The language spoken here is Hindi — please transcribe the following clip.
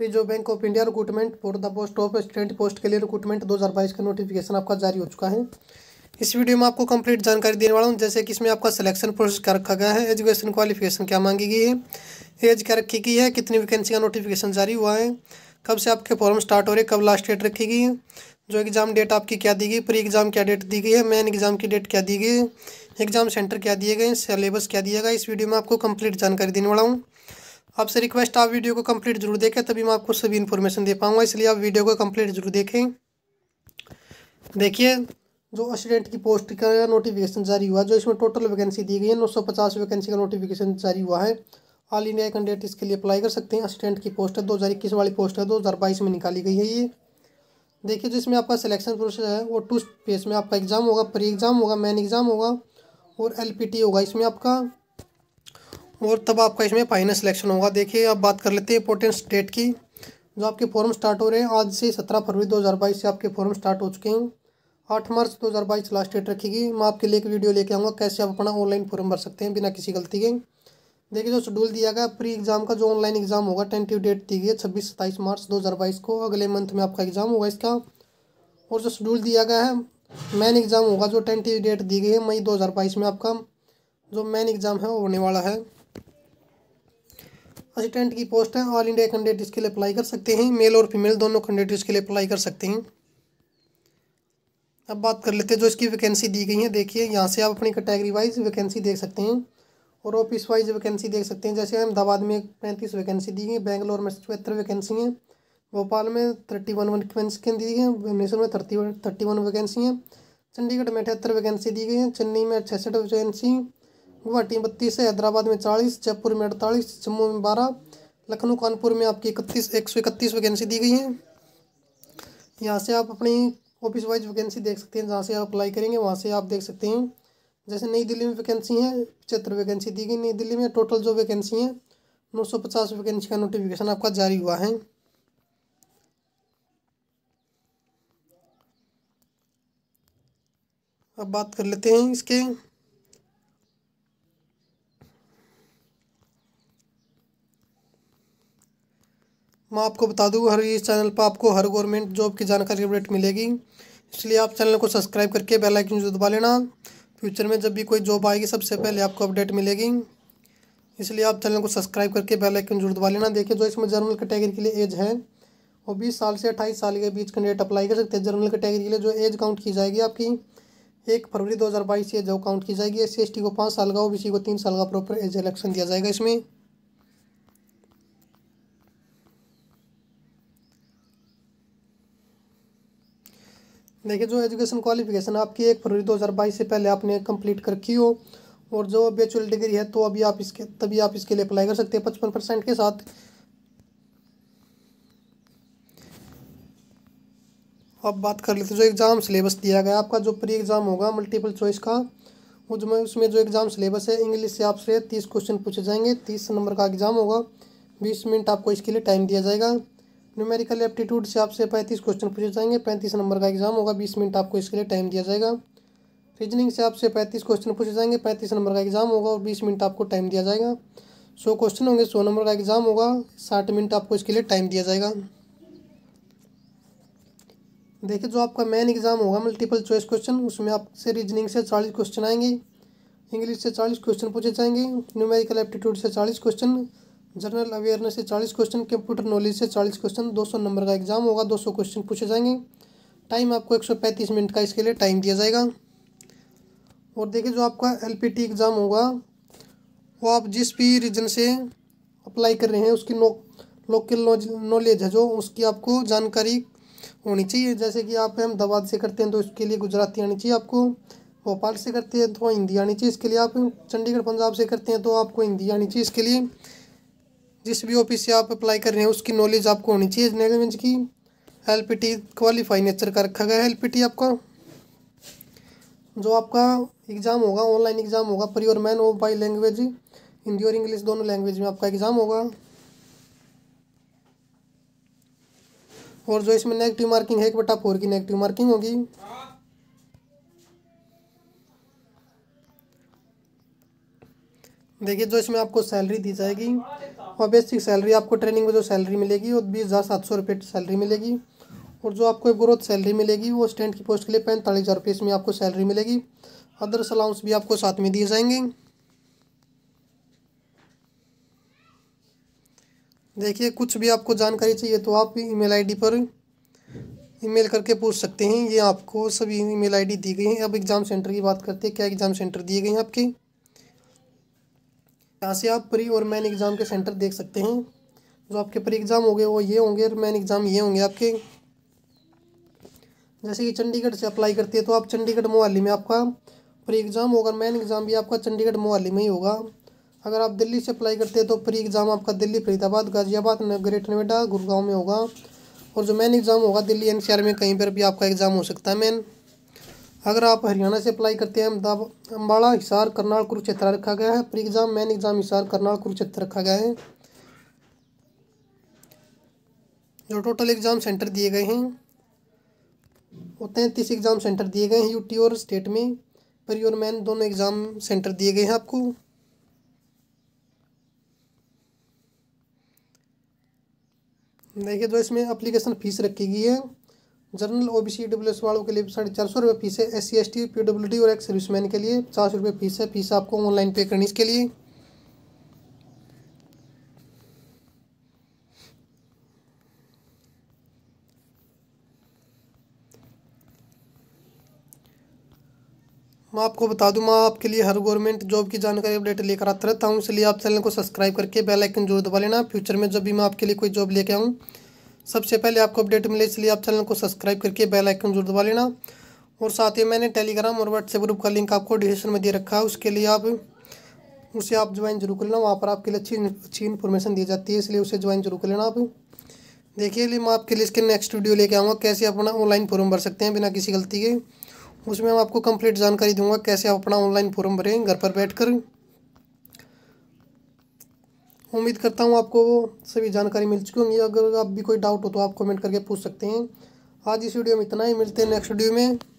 reserve bank of India recruitment for the post of student post के लिए रिक्रूटमेंट 2022 का नोटिफिकेशन आपका जारी हो चुका है इस वीडियो में आपको कंप्लीट जानकारी देने वाला हूँ जैसे कि इसमें आपका सिलेक्शन प्रोसेस क्या रखा गया है एजुकेशन क्वालिफिकेशन क्या मांगी गई है एज क्या रखी गई है कितनी वैकेंसी का नोटिफिकेशन जारी हुआ है कब से आपके फॉर्म स्टार्ट हो रहे कब लास्ट डेट रखी गई है जो एग्ज़ाम डेट आपकी क्या दी गई प्री एग्ज़ाम क्या डेट दी गई है मेन एग्ज़ाम की डेट क्या दी गई एग्ज़ाम सेंटर क्या दिए गए सिलेबस क्या दिया गया इस वीडियो में आपको कंप्लीट जानकारी देने वाला हूँ आपसे रिक्वेस्ट आप वीडियो को कंप्लीट जरूर देखें तभी मैं आपको सभी इन्फॉर्मेशन दे पाऊँगा इसलिए आप वीडियो को कंप्लीट जरूर देखें देखिए जो असिडेंट की पोस्ट का नोटिफिकेशन जारी हुआ जो इसमें टोटल वैकेंसी दी गई है नौ सौ पचास वैकेंसी का नोटिफिकेशन जारी हुआ है ऑल इंडिया कैंडिडेट इसके लिए अप्लाई कर सकते हैं असिस्टेंट की पोस्ट है दो हज़ार इक्कीस वाली पोस्ट है दो हज़ार बाईस में निकाली गई है ये देखिए जो इसमें आपका सिलेक्शन प्रोसेस है वो टू फेज में आपका एग्ज़ाम होगा प्री एग्ज़ाम होगा मेन एग्ज़ाम होगा और एल होगा इसमें आपका और तब आपका इसमें फाइनल सिलेक्शन होगा देखिए अब बात कर लेते हैं इंपॉर्टेंट डेट की जो आपके फॉर्म स्टार्ट हो रहे हैं आज से सत्रह फरवरी दो से आपके फॉर्म स्टार्ट हो चुके हैं आठ मार्च दो लास्ट डेट रखेगी मैं आपके लिए एक वीडियो लेके आऊँगा कैसे आप अपना ऑनलाइन फॉर्म भर सकते हैं बिना किसी गलती के देखिए जो शेड्यूल दिया गया प्री एग्जाम का जो ऑनलाइन एग्जाम होगा टेंटिव डेट दी गई है छब्बीस सत्ताईस मार्च दो हज़ार बाईस को अगले मंथ में आपका एग्जाम होगा इसका और जो शेड्यूल दिया गया है मेन एग्ज़ाम होगा जो टेंटिव डेट दी गई है मई दो हज़ार बाईस में आपका जो मेन एग्ज़ाम है वो होने वाला है असिस्टेंट की पोस्ट है ऑल इंडिया कैंडिडेट इसके लिए अप्लाई कर सकते हैं मेल और फीमेल दोनों कैंडिडेट इसके लिए अप्लाई कर सकते हैं अब बात कर लेते हैं जो इसकी वैकेंसी दी गई है देखिए यहाँ से आप अपनी कैटेगरी वाइज वैकेंसी देख सकते हैं और ऑफिस वाइज वैकेंसी देख सकते हैं जैसे अहमदाबाद में पैंतीस वैकेंसी दी गई बैंगलोर में चौहत्तर वैकेंसी हैं भोपाल में थर्टी वन वैकेंसी दी गई हैं भुवनेश्वर में थर्टी थर्टी वन वैकेंसी हैं चंडीगढ़ में अठहत्तर वैकेंसी दी गई हैं चेन्नई में छसठ वैकेंसी गुवाहाटी में बत्तीस है हैदराबाद में चालीस जयपुर में अड़तालीस जम्मू में बारह लखनऊ कानपुर में आपकी इकतीस एक सौ इकतीस वैकेंसी दी गई है यहाँ से आप अपनी ऑफिस वाइज वैकेंसी देख सकते हैं जहाँ से आप अप्लाई करेंगे वहाँ से आप देख सकते हैं जैसे नई दिल्ली में वैकेंसी है पचहत्तर वैकेंसी दी गई नई दिल्ली में टोटल जो वैकेंसी हैं नौ सौ पचास वैकेंसी का नोटिफिकेशन आपका जारी हुआ है अब बात कर लेते हैं इसके मैं आपको बता दूँ हर इस चैनल पर आपको हर गवर्नमेंट जॉब की जानकारी अपडेट मिलेगी इसलिए आप चैनल को सब्सक्राइब करके बेल आइकन जो दबा लेना फ्यूचर में जब भी कोई जॉब आएगी सबसे पहले आपको अपडेट मिलेगी इसलिए आप चैनल को सब्सक्राइब करके बेल आइकन जरूर दबा लेना देखिए जो इसमें जनरल कैटेगरी के लिए एज है वो बीस साल से अट्ठाईस साल के बीच कैंडिडेट अप्लाई कर सकते हैं जनरल कैटेगरी के लिए जो एज काउंट की जाएगी आपकी एक फरवरी दो हज़ार बाईस से जो काउंट की जाएगी एस सी को पाँच साल का ओ को तीन साल का प्रॉपर एज इलेक्शन दिया जाएगा इसमें देखिए जो एजुकेशन क्वालिफिकेशन आपकी एक फरवरी बाईस से पहले आपने कंप्लीट कर की हो और जो बेचुअल डिग्री है तो अभी आप इसके तभी आप इसके लिए अप्लाई कर सकते हैं पचपन परसेंट के साथ अब बात कर लेते हैं जो एग्ज़ाम सिलेबस दिया गया आपका जो प्री एग्ज़ाम होगा मल्टीपल चॉइस का उसमें उसमें जो एग्ज़ाम सिलेबस है इंग्लिश से आपसे तीस क्वेश्चन पूछे जाएंगे तीस नंबर का एग्ज़ाम होगा बीस मिनट आपको इसके लिए टाइम दिया जाएगा न्यूमेरिकल एप्टीट्यूड से आपसे पैंतीस क्वेश्चन पूछे जाएंगे पैंतीस नंबर का एग्जाम होगा बीस मिनट आपको इसके लिए टाइम दिया जाएगा रीजनिंग से आपसे पैंतीस क्वेश्चन पूछे जाएंगे पैंतीस नंबर का एग्जाम होगा और बीस मिनट आपको टाइम दिया जाएगा सौ क्वेश्चन होंगे सौ नंबर का एग्जाम होगा साठ मिनट आपको इसके लिए टाइम दिया जाएगा देखिए जो आपका मेन एग्जाम होगा मल्टीपल चॉइस क्वेश्चन उसमें आपसे रीजनिंग से चालीस क्वेश्चन आएंगे इंग्लिश से चालीस क्वेश्चन पूछे जाएंगे न्यूमेरिकल एप्टीट्यूड से चालीस क्वेश्चन जनरल अवेयरनेस से चालीस क्वेश्चन कंप्यूटर नॉलेज से चालीस क्वेश्चन दो सौ नंबर का एग्जाम होगा दो सौ क्वेश्चन पूछे जाएंगे टाइम आपको एक सौ पैंतीस मिनट का इसके लिए टाइम दिया जाएगा और देखिए जो आपका टी एग्ज़ाम होगा वो आप जिस भी रीजन से अप्लाई कर रहे हैं उसकी नो लोकल नॉलेज है जो उसकी आपको जानकारी होनी चाहिए जैसे कि आप अहमदाबाद से करते हैं तो इसके लिए गुजराती आनी चाहिए आपको भोपाल से करते हैं तो हिंदी आनी चाहिए इसके लिए आप चंडीगढ़ पंजाब से करते हैं तो आपको हिंदी आनी चाहिए इसके लिए जिस भी ऑफिस से आप अप्लाई कर रहे हैं उसकी नॉलेज आपको होनी चाहिए नॉलेज की L P T qualify nature का रखा गया है एल पी टी आपका जो आपका एग्ज़ाम होगा ऑनलाइन एग्ज़ाम होगा पर योर मैन ऑफ बाई लैंग्वेज हिंदी और इंग्लिश दोनों लैंग्वेज में आपका एग्ज़ाम होगा और जो इसमें नेगेटिव मार्किंग है एक बटा फोर की नेगेटिव मार्किंग होगी देखिए जो इसमें आपको सैलरी दी जाएगी और बेसिक सैलरी आपको ट्रेनिंग में जो सैलरी मिलेगी वो बीस हज़ार सात सौ रुपये सैलरी मिलेगी और जो आपको ग्रोथ सैलरी मिलेगी वो स्टैंड की पोस्ट के लिए पैंतालीस हज़ार रुपये इसमें आपको सैलरी मिलेगी अदर्स अलाउंस भी आपको साथ में दिए जाएंगे देखिए कुछ भी आपको जानकारी चाहिए तो आप ई मेल पर ईमेल करके पूछ सकते हैं ये आपको सभी ईमेल आईडी दी गई है अब एग्ज़ाम सेंटर की बात करते हैं क्या एग्ज़ाम सेंटर दिए गए हैं आपके यहाँ से आप प्री और मैन एग्ज़ाम के सेंटर देख सकते हैं जो आपके प्री एग्ज़ाम हो गए वो ये होंगे और मैन एग्ज़ाम ये होंगे आपके जैसे कि चंडीगढ़ से अप्लाई करते हैं तो आप चंडीगढ़ मोहाली में आपका प्री एग्ज़ाम होगा मैन एग्ज़ाम भी आपका चंडीगढ़ मोहाली में ही होगा अगर आप दिल्ली से अप्लाई करते हैं तो प्री एग्ज़ाम आपका दिल्ली फरीदाबाद गाज़ियाबाद ग्रेटर नोएडा गुड़गांव में होगा और जो मैन एग्ज़ाम होगा दिल्ली एन में कहीं पर भी आपका एग्ज़ाम हो सकता है मैन अगर आप हरियाणा से अप्लाई करते हैं अहमदाबाद अम्बाड़ा हिसार करनाल कुरुक्षेत्र रखा गया है pre exam main exam Hisar Karnal Kurukshetra रखा गया है जो टोटल एग्ज़ाम सेंटर दिए गए हैं वो तैंतीस एग्ज़ाम सेंटर दिए गए हैं यूटी और स्टेट में प्री और मैन दोनों एग्ज़ाम सेंटर दिए गए हैं आपको देखिए तो इसमें अप्लीकेशन फ़ीस रखी गई है general O B C W S वालों के लिए साढ़े चार सौ रुपये फीस है S C S T P W D और एक सर्विसमैन के लिए पचास रुपये फीस है फीस आपको ऑनलाइन पे करनी इसके लिए मैं आपको बता दूं मैं आपके लिए हर गवर्नमेंट जॉब की जानकारी अपडेट लेकर आता रहता हूं इसलिए आप चैनल को सब्सक्राइब करके बेल आइकन जरूर दबा लेना फ्यूचर में जब भी मैं आपके लिए कोई जॉब लेके आऊं सबसे पहले आपको अपडेट मिले इसलिए आप चैनल को सब्सक्राइब करके बेल आइकन जरूर दबा लेना और साथ ही मैंने टेलीग्राम और व्हाट्सएप ग्रुप का लिंक आपको डिस्क्रिप्शन में दे रखा है उसके लिए आप उसे आप ज्वाइन जरूर कर लेना वहाँ पर आपके लिए अच्छी अच्छी इन्फॉर्मेशन दी जाती है इसलिए उसे ज्वाइन जरूर कर लेना आप देखिए लिए मैं आपके लिए इसके नेक्स्ट वीडियो लेके आऊँगा कैसे अपना ऑनलाइन फॉर्म भर सकते हैं बिना किसी गलती के उसमें मैं आपको कंप्लीट जानकारी दूंगा कैसे आप अपना ऑनलाइन फॉर्म भरें घर पर बैठकर उम्मीद करता हूँ आपको सभी जानकारी मिल चुकी होंगी अगर आप भी कोई डाउट हो तो आप कमेंट करके पूछ सकते हैं आज इस वीडियो में इतना ही मिलते हैं नेक्स्ट वीडियो में